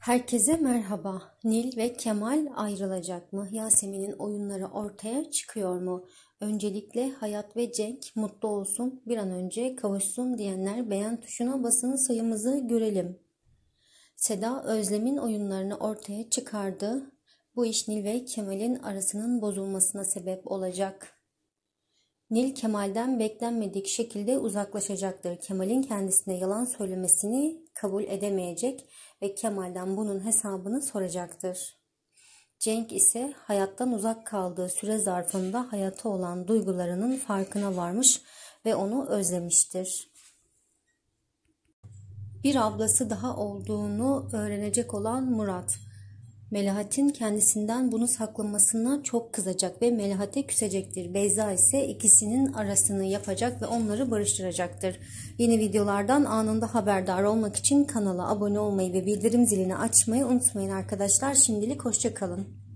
Herkese merhaba. Nil ve Kemal ayrılacak mı? Yasemin'in oyunları ortaya çıkıyor mu? Öncelikle Hayat ve Cenk mutlu olsun, bir an önce kavuşsun diyenler beğen tuşuna basın sayımızı görelim. Seda Özlem'in oyunlarını ortaya çıkardı. Bu iş Nil ve Kemal'in arasının bozulmasına sebep olacak. Nil Kemal'den beklenmedik şekilde uzaklaşacaktır. Kemal'in kendisine yalan söylemesini kabul edemeyecek ve Kemal'den bunun hesabını soracaktır. Cenk ise hayattan uzak kaldığı süre zarfında hayata olan duygularının farkına varmış ve onu özlemiştir. Bir ablası daha olduğunu öğrenecek olan Murat Melahat'in kendisinden bunu saklamasına çok kızacak ve Melahat'e küsecektir. Beyza ise ikisinin arasını yapacak ve onları barıştıracaktır. Yeni videolardan anında haberdar olmak için kanala abone olmayı ve bildirim zilini açmayı unutmayın arkadaşlar. Şimdilik hoşçakalın.